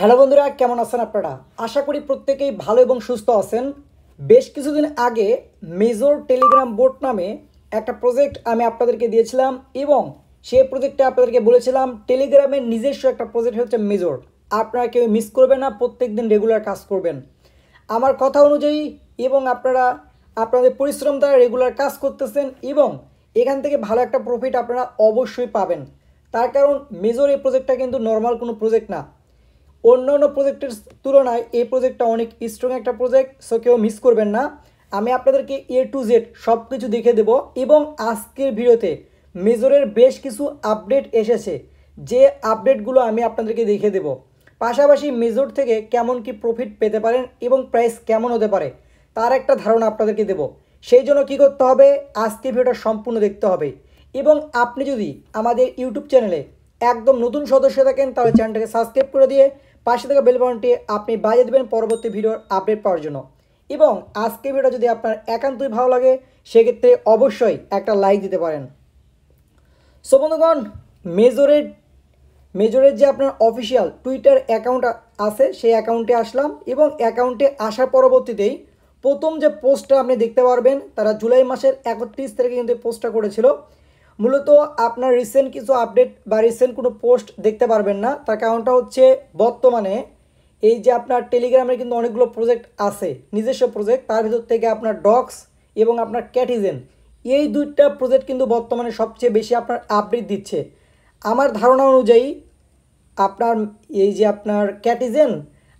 hello বন্ধুরা কেমন আছেন আপনারা আশা করি প্রত্যেকেই ভালো এবং সুস্থ আছেন বেশ কিছুদিন আগে মেজর টেলিগ্রাম বোর্ড নামে একটা প্রজেক্ট আমি আপনাদেরকে দিয়েছিলাম এবং সেই প্রজেক্টে আপনাদেরকে বলেছিলাম টেলিগ্রামের নিজস্ব একটা প্রজেক্ট হচ্ছে মেজর আপনারা কেউ মিস করবেন না প্রত্যেক দিন রেগুলার কাজ করবেন আমার কথা অনুযায়ী এবং আপনারা আপনাদের পরিশ্রম দ্বারা রেগুলার কাজ করতেছেন এবং এখান থেকে ভালো একটা প্রফিট আপনারা অবশ্যই পাবেন তার কারণ মেজর এই প্রজেক্টটা কিন্তু নর্মাল কোনো প্রজেক্ট না অন্যান্য প্রজেক্টের তুলনায় এই প্রজেক্টটা অনেক স্ট্রং একটা প্রজেক্ট সো কেউ মিস করবেন না আমি আপনাদেরকে এ টু জেড সব কিছু দেখে দেব এবং আজকের ভিডিওতে মেজরের বেশ কিছু আপডেট এসেছে যে আপডেটগুলো আমি আপনাদেরকে দেখে দেব পাশাপাশি মেজর থেকে কেমন কি প্রফিট পেতে পারেন এবং প্রাইস কেমন হতে পারে তার একটা ধারণা আপনাদেরকে দেব সেই জন্য কী করতে হবে আজকে ভিডিওটা সম্পূর্ণ দেখতে হবে এবং আপনি যদি আমাদের ইউটিউব চ্যানেলে একদম নতুন সদস্য থাকেন তাহলে চ্যানেলটাকে সাবস্ক্রাইব করে দিয়ে পাশে থাকা বেল আপনি বাজিয়ে দেবেন পরবর্তী ভিডিওর আপডেট পাওয়ার জন্য এবং আজকে ভিডিওটা যদি আপনার একান্তই ভালো লাগে সেক্ষেত্রে অবশ্যই একটা লাইক দিতে পারেন সো বন্ধুগণ মেজরের মেজরের যে আপনার অফিসিয়াল টুইটার অ্যাকাউন্ট আছে সেই অ্যাকাউন্টে আসলাম এবং অ্যাকাউন্টে আসার পরবর্তীতেই প্রথম যে পোস্টটা আপনি দেখতে পারবেন তারা জুলাই মাসের একত্রিশ তারিখে কিন্তু পোস্টটা করেছিল মূলত আপনার রিসেন্ট কিছু আপডেট বা রিসেন্ট কোনো পোস্ট দেখতে পারবেন না তার কারণটা হচ্ছে বর্তমানে এই যে আপনার টেলিগ্রামে কিন্তু অনেকগুলো প্রজেক্ট আছে নিজস্ব প্রজেক্ট তার ভিতর থেকে আপনার ডক্স এবং আপনার ক্যাটিজেন এই দুইটা প্রজেক্ট কিন্তু বর্তমানে সবচেয়ে বেশি আপনার আপডেট দিচ্ছে আমার ধারণা অনুযায়ী আপনার এই যে আপনার ক্যাটিজেন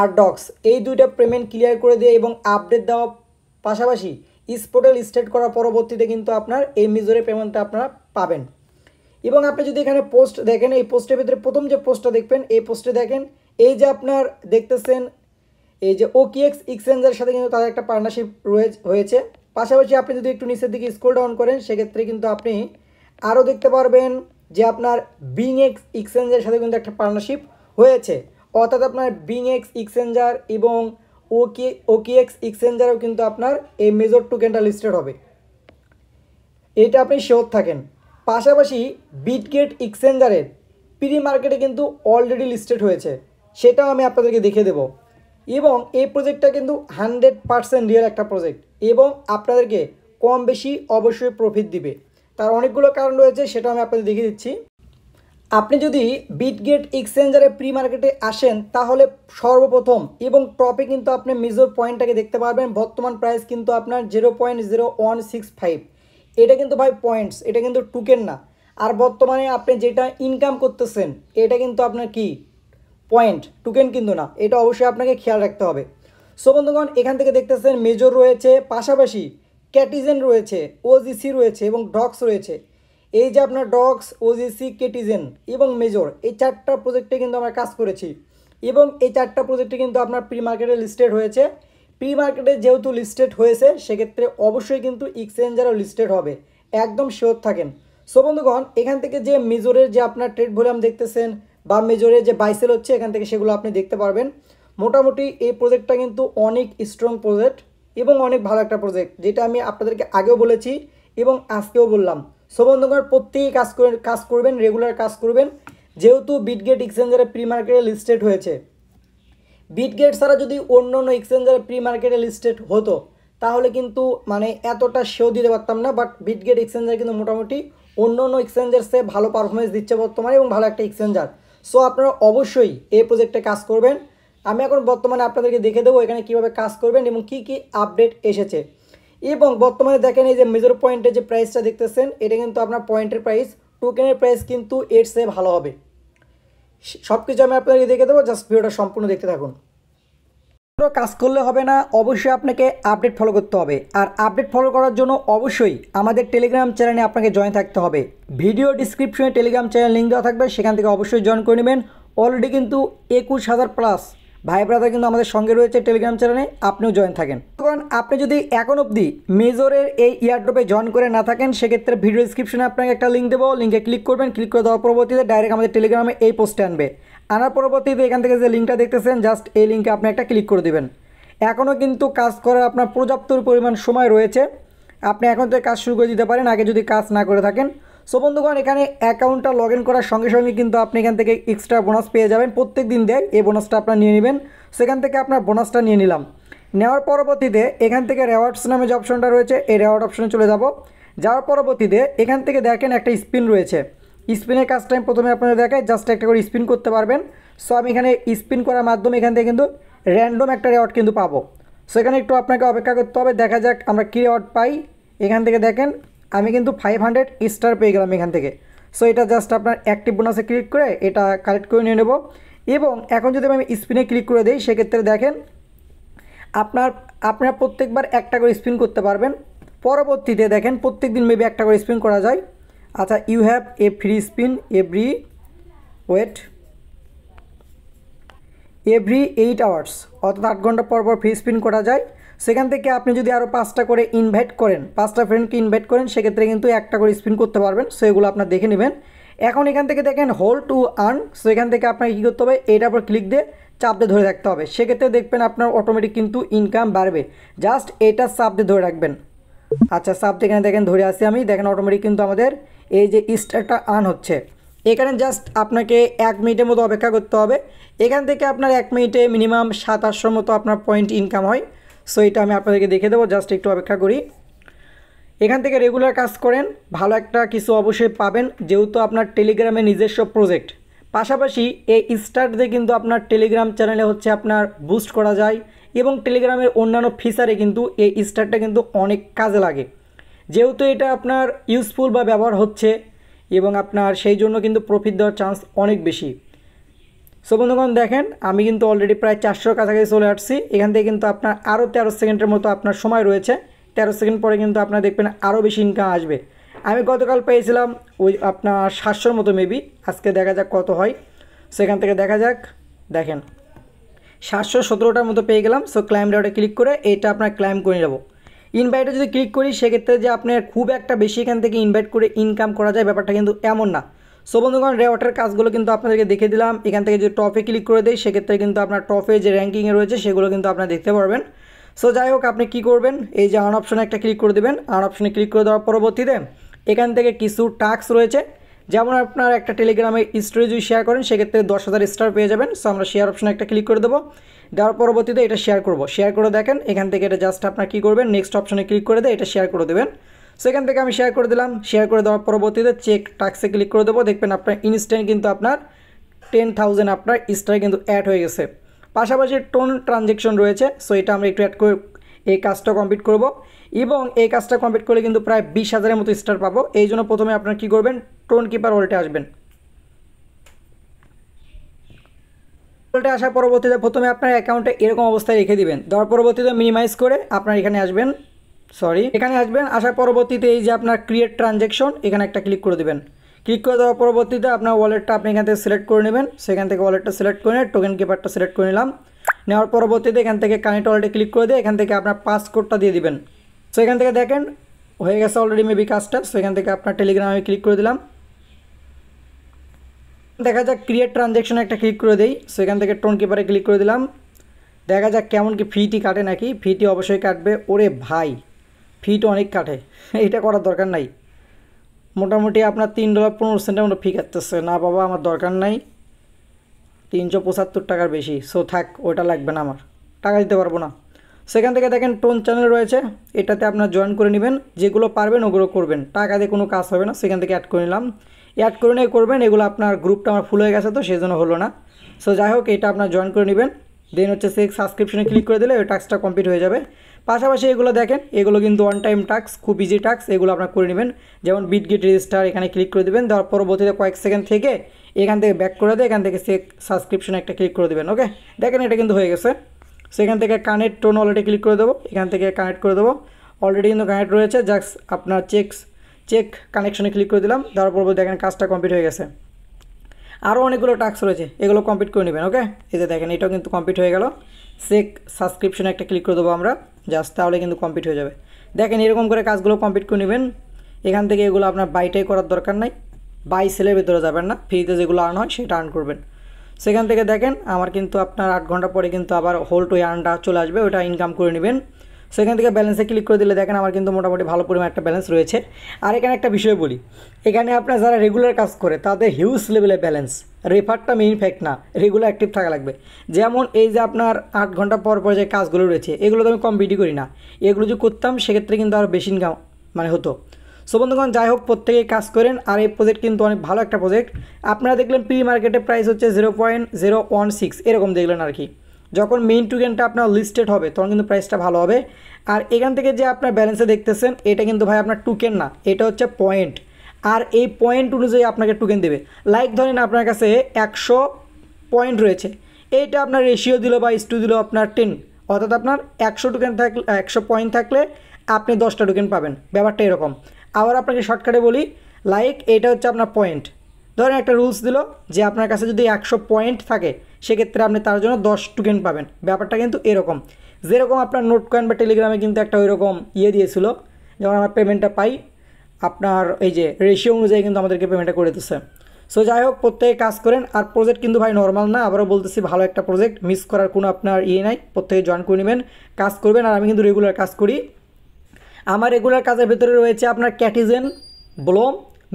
আর ডক্স এই দুইটা পেমেন্ট ক্লিয়ার করে দিয়ে এবং আপডেট দেওয়া পাশাপাশি স্পোর্টাল স্টেট করার পরবর্তীতে কিন্তু আপনার এই মিজোরে পেমেন্টটা আপনারা পাবেন এবং আপনি যদি এখানে পোস্ট দেখেন এই পোস্টের ভিতরে প্রথম যে পোস্টটা দেখবেন এই পোস্টে দেখেন এই যে আপনার দেখতেছেন এই যে ওকিএক্স এক্সচেঞ্জের সাথে কিন্তু তাদের একটা পার্টনারশিপ হয়েছে পাশাপাশি আপনি যদি একটু নিচের দিকে স্কুল ডাউন করেন সেক্ষেত্রে কিন্তু আপনি আরও দেখতে পারবেন যে আপনার বিং এক্স এক্সচেঞ্জের সাথে কিন্তু একটা পার্টনারশিপ হয়েছে অর্থাৎ আপনার বিং এক্স এক্সচেঞ্জার এবং ওকে এক্স এক্সচেঞ্জারেও কিন্তু আপনার এই মেজর টোকেনটা লিস্টেড হবে এটা আপনি শিওর থাকেন পাশাপাশি বিটগেট এক্সচেঞ্জারের প্রি মার্কেটে কিন্তু অলরেডি লিস্টেড হয়েছে সেটাও আমি আপনাদেরকে দেখে দেব এবং এই প্রজেক্টটা কিন্তু হানড্রেড পারসেন্ট রিয়েল একটা প্রজেক্ট এবং আপনাদেরকে কম বেশি অবশ্যই প্রফিট দিবে তার অনেকগুলো কারণ রয়েছে সেটা আমি আপনাদের দেখিয়ে দিচ্ছি আপনি যদি বিটগেট এক্সচেঞ্জারে প্রি মার্কেটে আসেন তাহলে সর্বপ্রথম এবং টপে কিন্তু আপনি মিজোর পয়েন্টটাকে দেখতে পারবেন বর্তমান প্রাইস কিন্তু আপনার zero point zero one six five এটা কিন্তু ভাই পয়েন্টস এটা কিন্তু টুকেন না আর বর্তমানে আপনি যেটা ইনকাম করতেছেন এটা কিন্তু আপনার কি পয়েন্ট টুকেন কিন্তু না এটা অবশ্যই আপনাকে খেয়াল রাখতে হবে সো বন্ধুগণ এখান থেকে দেখতেছেন মেজর রয়েছে পাশাপাশি ক্যাটিজেন রয়েছে ওজিসি রয়েছে এবং ডক্স রয়েছে এই যে আপনার ডগস ওজিসি কেটিজেন এবং মেজর এই চারটা প্রজেক্টে কিন্তু আমরা কাজ করেছি এবং এই চারটা প্রজেক্টে কিন্তু আপনার প্রি মার্কেটে লিস্টেড হয়েছে প্রি মার্কেটে যেহেতু লিস্টেড হয়েছে সেক্ষেত্রে অবশ্যই কিন্তু এক্সচেঞ্জারও লিস্টেড হবে একদম শিওর থাকেন সো বন্ধুগণ এখান থেকে যে মেজরের যে আপনার ট্রেড ভলিউম দেখতেছেন বা মেজরের যে বাইসেল হচ্ছে এখান থেকে সেগুলো আপনি দেখতে পারবেন মোটামুটি এই প্রজেক্টটা কিন্তু অনেক স্ট্রং প্রজেক্ট এবং অনেক ভালো একটা প্রজেক্ট যেটা আমি আপনাদেরকে আগেও বলেছি এবং আজকেও বললাম সো বন্ধুগণ প্রত্যেকেই কাজ করে কাজ করবেন রেগুলার কাজ করবেন যেহেতু বিটগেট এক্সচেঞ্জারে প্রি মার্কেটে লিস্টেড হয়েছে বিটগেট ছাড়া যদি অন্য অন্য এক্সচেঞ্জারে প্রি মার্কেটে লিস্টেড হতো তাহলে কিন্তু মানে এতটা সেও দিতে পারতাম না বাট বিটগেট এক্সচেঞ্জার কিন্তু মোটামুটি অন্য অন্য এক্সচেঞ্জের সে ভালো পারফরমেন্স দিচ্ছে বর্তমানে এবং ভালো একটা এক্সচেঞ্জার সো আপনারা অবশ্যই এই প্রজেক্টে কাজ করবেন আমি এখন বর্তমানে আপনাদেরকে দেখে দেবো এখানে কীভাবে কাজ করবেন এবং কি কি আপডেট এসেছে এবং বর্তমানে দেখেন এই যে মেজর পয়েন্টের যে প্রাইসটা দেখতেছেন এটা কিন্তু আপনার পয়েন্টের প্রাইস টোকেনের প্রাইস কিন্তু এর সে ভালো হবে সব কিছু আমি আপনাকে দেখে দেবো জাস্ট ভিডিওটা সম্পূর্ণ দেখতে থাকুন কোনো কাজ করলে হবে না অবশ্যই আপনাকে আপডেট ফলো করতে হবে আর আপডেট ফলো করার জন্য অবশ্যই আমাদের টেলিগ্রাম চ্যানেলে আপনাকে জয়েন থাকতে হবে ভিডিও ডিসক্রিপশনে টেলিগ্রাম চ্যানেল লিঙ্ক দেওয়া থাকবে সেখান থেকে অবশ্যই জয়েন করে নেবেন অলরেডি কিন্তু একুশ হাজার প্লাস ভাই ব্রাদার কিন্তু আমাদের সঙ্গে রয়েছে টেলিগ্রাম চ্যানেলে আপনিও জয়েন থাকেন তখন আপনি যদি এখন অবধি মেজরের এই ইয়ারড্রপে জয়েন করে না থাকেন সেক্ষেত্রে ভিডিও ডিসক্রিপশনে আপনাকে একটা লিঙ্ক দেবো লিঙ্কে ক্লিক করবেন ক্লিক করে দেওয়ার পরবর্তীতে ডাইরেক্ট আমাদের টেলিগ্রামে এই পোস্টে আনবে আনার পরবর্তীতে এখান থেকে যে লিঙ্কটা দেখতেছেন জাস্ট এই লিঙ্কে আপনি একটা ক্লিক করে দেবেন এখনও কিন্তু কাজ করার আপনার পর্যাপ্ত পরিমাণ সময় রয়েছে আপনি এখন থেকে কাজ শুরু করে দিতে পারেন আগে যদি কাজ না করে থাকেন সো বন্ধুগণ এখানে অ্যাকাউন্টটা লগ ইন করার সঙ্গে সঙ্গে কিন্তু আপনি এখান থেকে এক্সট্রা বোনাস পেয়ে যাবেন প্রত্যেক দিন দেয় এই বোনাসটা আপনারা নিয়ে নেবেন সেখান থেকে আপনার বোনাসটা নিয়ে নিলাম নেওয়ার পরবর্তীতে এখান থেকে রেওয়ার্ডস নামে যে অপশনটা রয়েছে এই রেওয়ার্ড অপশনে চলে যাব যাওয়ার পরবর্তীতে এখান থেকে দেখেন একটা স্পিন রয়েছে স্পিনের কাজটা আমি প্রথমে আপনারা দেখেন জাস্ট একটা করে স্পিন করতে পারবেন সো আমি এখানে স্পিন করার মাধ্যমে এখান থেকে কিন্তু র্যান্ডম একটা রেওয়ার্ড কিন্তু পাবো সো এখানে একটু আপনাকে অপেক্ষা করতে হবে দেখা যাক আমরা কী রেওয়ার্ড পাই এখান থেকে দেখেন আমি কিন্তু ফাইভ হান্ড্রেড স্টার পেয়ে গেলাম এখান থেকে সো এটা জাস্ট আপনার অ্যাক্টিভ বোনাসে ক্লিক করে এটা কালেক্ট করে নিয়ে নেব এবং এখন যদি আমি স্পিনে ক্লিক করে দিই সেক্ষেত্রে দেখেন আপনার আপনারা প্রত্যেকবার একটা করে স্পিন করতে পারবেন পরবর্তীতে দেখেন প্রত্যেক দিন মেবি একটা করে স্পিন করা যায় আচ্ছা you have a free spin every wait every eight hours অর্থাৎ আট ঘন্টা পর পর ফ্রি স্পিন করা যায় সেখান থেকে আপনি যদি আরও পাঁচটা করে ইনভাইট করেন পাঁচটা ফ্রেন্ডকে ইনভাইট করেন সেক্ষেত্রে কিন্তু একটা করে স্পিন করতে পারবেন সো এগুলো আপনার দেখে নেবেন এখন এখান থেকে দেখেন হোল টু আর্ন সো এখান থেকে আপনাকে কী করতে হবে এটার উপর ক্লিক দিয়ে চাপ দিয়ে ধরে রাখতে হবে সেক্ষেত্রে দেখবেন আপনার অটোমেটিক কিন্তু ইনকাম বাড়বে জাস্ট এটা চাপ দিয়ে ধরে রাখবেন আচ্ছা দিয়ে এখানে দেখেন ধরে আসি আমি দেখেন অটোমেটিক কিন্তু আমাদের এই যে স্টারটা আর্ন হচ্ছে এখানে জাস্ট আপনাকে এক মিনিটের মতো অপেক্ষা করতে হবে এখান থেকে আপনার এক মিনিটে মিনিমাম সাতাশশোর মতো আপনার পয়েন্ট ইনকাম হয় সো এটা আমি আপনাদেরকে দেখে দেবো জাস্ট একটু অপেক্ষা করি এখান থেকে রেগুলার কাজ করেন ভালো একটা কিছু অবশ্যই পাবেন যেহেতু আপনার টেলিগ্রামে নিজস্ব প্রজেক্ট পাশাপাশি এই স্টার্টে কিন্তু আপনার টেলিগ্রাম চ্যানেলে হচ্ছে আপনার বুস্ট করা যায় এবং টেলিগ্রামের অন্যান্য ফিচারে কিন্তু এই স্টারটা কিন্তু অনেক কাজে লাগে যেহেতু এটা আপনার ইউজফুল বা ব্যবহার হচ্ছে এবং আপনার সেই জন্য কিন্তু প্রফিট দেওয়ার চান্স অনেক বেশি সো বন্ধুগণ দেখেন আমি কিন্তু অলরেডি প্রায় চারশোর কাছাকাছি চলে আসছি এখান থেকে কিন্তু আপনার আরও তেরো সেকেন্ডের মতো আপনার সময় রয়েছে তেরো সেকেন্ড পরে কিন্তু আপনার দেখবেন আরও বেশি ইনকাম আসবে আমি গতকাল পেয়েছিলাম ওই আপনার সাতশোর মতো মেবি আজকে দেখা যাক কত হয় সো এখান থেকে দেখা যাক দেখেন সাতশো সতেরোটার মতো পেয়ে গেলাম সো ক্লাইম ডাউটে ক্লিক করে এটা আপনার ক্লাইম করে নেবো ইনভাইটে যদি ক্লিক করি সেক্ষেত্রে যে আপনার খুব একটা বেশি এখান থেকে ইনভাইট করে ইনকাম করা যায় ব্যাপারটা কিন্তু এমন না সো বন্ধুগণ রেওয়াটার কাজগুলো কিন্তু আপনাদেরকে দেখে দিলাম এখান থেকে যদি টপে ক্লিক করে দেয় সেক্ষেত্রে কিন্তু আপনার টপে যে র্যাঙ্কিংয়ে রয়েছে সেগুলো কিন্তু আপনারা দেখতে পারবেন সো যাই হোক আপনি কী করবেন এই যে আন অপশনে একটা ক্লিক করে দেবেন আন অপশনে ক্লিক করে দেওয়ার পরবর্তীতে এখান থেকে কিছু টাস্ক রয়েছে যেমন আপনার একটা টেলিগ্রামে স্টোরি যদি শেয়ার করেন সেক্ষেত্রে দশ হাজার স্টার পেয়ে যাবেন সো আমরা শেয়ার অপশনে একটা ক্লিক করে দেবো দেওয়ার পরবর্তীতে এটা শেয়ার করব শেয়ার করে দেখেন এখান থেকে এটা জাস্ট আপনার কী করবেন নেক্সট অপশনে ক্লিক করে দেয় এটা শেয়ার করে দেবেন সেখান থেকে আমি শেয়ার করে দিলাম শেয়ার করে দেওয়ার পরবর্তীতে চেক টাক্সে ক্লিক করে দেবো দেখবেন আপনার ইনস্ট্যান্ট কিন্তু আপনার টেন থাউজেন্ড আপনার স্টার কিন্তু অ্যাড হয়ে গেছে পাশাপাশি টোন ট্রানজেকশন রয়েছে সো এটা আমরা একটু অ্যাড করে এই কাজটা কমপ্লিট করব এবং এই কাজটা কমপ্লিট করলে কিন্তু প্রায় বিশ হাজারের মতো স্টার পাবো এই জন্য প্রথমে আপনার কী করবেন টোন কিপার ওল্টে আসবেন ওল্টে আসার পরবর্তীতে প্রথমে আপনার অ্যাকাউন্টে এরকম অবস্থায় রেখে দিবেন দেওয়ার পরবর্তীতে মিনিমাইজ করে আপনার এখানে আসবেন সরি এখানে আসবেন আসার পরবর্তীতে এই যে আপনার ক্রিয়েট ট্রানজ্যাকশন এখানে একটা ক্লিক করে দেবেন ক্লিক করে দেওয়ার পরবর্তীতে আপনার ওয়ালেটটা আপনি এখান থেকে সিলেক্ট করে নেবেন সেখান থেকে ওয়ালেটটা সিলেক্ট করে টোকেন কিপারটা সিলেক্ট করে নিলাম নেওয়ার পরবর্তীতে এখান থেকে কানেক্ট ওয়ালেটে ক্লিক করে দিয়ে এখান থেকে আপনার কোডটা দিয়ে দিবেন সো এখান থেকে দেখেন হয়ে গেছে অলরেডি মেবি কাজটা সো এখান থেকে আপনার টেলিগ্রামে ক্লিক করে দিলাম দেখা যাক ক্রিয়েট ট্রানজ্যাকশনে একটা ক্লিক করে দিই সো এখান থেকে টোন কিপারে ক্লিক করে দিলাম দেখা যাক কেমন কি ফিটি কাটে নাকি ফিটি অবশ্যই কাটবে ওরে ভাই ফিট অনেক কাটে এটা করার দরকার নাই মোটামুটি আপনার তিন ডলার পনেরো সেন্টের মতো ফি কাটতেছে না বাবা আমার দরকার নাই তিনশো পঁচাত্তর টাকার বেশি সো থাক ওটা লাগবে না আমার টাকা দিতে পারবো না সেখান থেকে দেখেন টোন চ্যানেল রয়েছে এটাতে আপনার জয়েন করে নেবেন যেগুলো পারবেন ওগুলো করবেন টাকা দিয়ে কোনো কাজ হবে না সেখান থেকে অ্যাড করে নিলাম অ্যাড করে নিয়ে করবেন এগুলো আপনার গ্রুপটা আমার ফুল হয়ে গেছে তো সেই জন্য হলো না সো যাই হোক এটা আপনার জয়েন করে নেবেন দেন হচ্ছে সে সাবস্ক্রিপশনে ক্লিক করে দিলে ওই টাস্কটা কমপ্লিট হয়ে যাবে পাশাপাশি এগুলো দেখেন এগুলো কিন্তু ওয়ান টাইম টাস্ক খুব ইজি টাস্ক এগুলো আপনার করে নেবেন যেমন বিট গেট রেজিস্টার এখানে ক্লিক করে দেবেন দেওয়ার পরবর্তীতে কয়েক সেকেন্ড থেকে এখান থেকে ব্যাক করে দেয় এখান থেকে সে সাবস্ক্রিপশন একটা ক্লিক করে দেবেন ওকে দেখেন এটা কিন্তু হয়ে গেছে সেখান থেকে কানেক্ট টোন অলরেডি ক্লিক করে দেবো এখান থেকে কানেক্ট করে দেবো অলরেডি কিন্তু কানেক্ট রয়েছে জাস্ট আপনার চেকস চেক কানেকশনে ক্লিক করে দিলাম তার পরবর্তী দেখেন কাজটা কমপ্লিট হয়ে গেছে আরও অনেকগুলো টাস্ক রয়েছে এগুলো কমপ্লিট করে নেবেন ওকে এই যে দেখেন এটাও কিন্তু কমপ্লিট হয়ে গেল সেক সাবস্ক্রিপশনে একটা ক্লিক করে দেবো আমরা জাস্ট তাহলে কিন্তু কমপ্লিট হয়ে যাবে দেখেন এরকম করে কাজগুলো কমপ্লিট করে নেবেন এখান থেকে এগুলো আপনার বাইটাই করার দরকার নাই বাই সেলের ভেতরে যাবেন না ফ্রিতে যেগুলো আর্ন হয় সেটা আর্ন করবেন সেখান থেকে দেখেন আমার কিন্তু আপনার আট ঘন্টা পরে কিন্তু আবার হোল টু আর্নটা চলে আসবে ওটা ইনকাম করে নেবেন সেখান থেকে ব্যালেন্সে ক্লিক করে দিলে দেখেন আমার কিন্তু মোটামুটি ভালো পরিমাণ একটা ব্যালেন্স রয়েছে আর এখানে একটা বিষয় বলি এখানে আপনার যারা রেগুলার কাজ করে তাদের হিউজ লেভেলে ব্যালেন্স রেফারটা মেইন ফ্যাক্ট না রেগুলার অ্যাক্টিভ থাকা লাগবে যেমন এই যে আপনার আট ঘন্টা পর পর যে কাজগুলো রয়েছে এগুলো তো আমি কম করি না এগুলো যদি করতাম সেক্ষেত্রে কিন্তু আরও বেশি ইনকাম মানে হতো সো বন্ধুগণ যাই হোক প্রত্যেকেই কাজ করেন আর এই প্রজেক্ট কিন্তু অনেক ভালো একটা প্রজেক্ট আপনারা দেখলেন প্রি মার্কেটে প্রাইস হচ্ছে zero point zero one six এরকম দেখলেন আর কি যখন মেইন টুকেনটা আপনার লিস্টেড হবে তখন কিন্তু প্রাইসটা ভালো হবে আর এখান থেকে যে আপনার ব্যালেন্সে দেখতেছেন এটা কিন্তু ভাই আপনার টুকেন না এটা হচ্ছে পয়েন্ট আর এই পয়েন্ট অনুযায়ী আপনাকে টুকেন দেবে লাইক ধরেন আপনার কাছে একশো পয়েন্ট রয়েছে এইটা আপনার রেশিও দিল বা স্টু দিল আপনার টেন অর্থাৎ আপনার একশো টুকেন থাকলে একশো পয়েন্ট থাকলে আপনি দশটা টুকেন পাবেন ব্যাপারটা এরকম আবার আপনাকে শর্টকাটে বলি লাইক এটা হচ্ছে আপনার পয়েন্ট ধরেন একটা রুলস দিল যে আপনার কাছে যদি একশো পয়েন্ট থাকে সেক্ষেত্রে আপনি তার জন্য দশ টুকেন পাবেন ব্যাপারটা কিন্তু এরকম যেরকম আপনার নোট কয়েন বা টেলিগ্রামে কিন্তু একটা ওইরকম ইয়ে দিয়েছিল যেমন আমরা পেমেন্টটা পাই আপনার এই যে রেশিও অনুযায়ী কিন্তু আমাদেরকে পেমেন্টটা করে দিচ্ছে সো যাই হোক প্রত্যেকে কাজ করেন আর প্রজেক্ট কিন্তু ভাই নর্মাল না আবারও বলতেছি ভালো একটা প্রজেক্ট মিস করার কোনো আপনার ইয়ে নাই প্রত্যেকে জয়েন করে নেবেন কাজ করবেন আর আমি কিন্তু রেগুলার কাজ করি আমার রেগুলার কাজের ভেতরে রয়েছে আপনার ক্যাটিজেন ব্লোম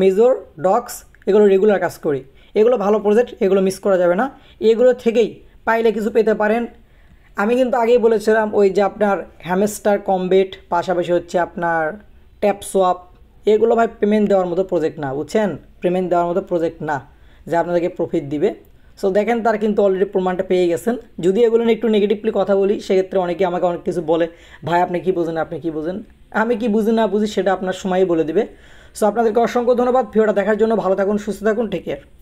মেজর ডক্স এগুলো রেগুলার কাজ করি এগুলো ভালো প্রজেক্ট এগুলো মিস করা যাবে না এগুলো থেকেই পাইলে কিছু পেতে পারেন আমি কিন্তু আগেই বলেছিলাম ওই যে আপনার হ্যামেস্টার কমবেট পাশাপাশি হচ্ছে আপনার ট্যাপ সোয়াপ এগুলো ভাই পেমেন্ট দেওয়ার মতো প্রজেক্ট না বুঝছেন পেমেন্ট দেওয়ার মতো প্রজেক্ট না যে আপনাদেরকে প্রফিট দিবে সো দেখেন তার কিন্তু অলরেডি প্রমাণটা পেয়ে গেছেন যদি এগুলো নিয়ে একটু নেগেটিভলি কথা বলি সেক্ষেত্রে অনেকে আমাকে অনেক কিছু বলে ভাই আপনি কি বোঝেন আপনি কি বোঝেন আমি কি বুঝি না বুঝি সেটা আপনার সময়ই বলে দিবে সো আপনাদেরকে অসংখ্য ধন্যবাদ ভিডিওটা দেখার জন্য ভালো থাকুন সুস্থ থাকুন টেক কেয়ার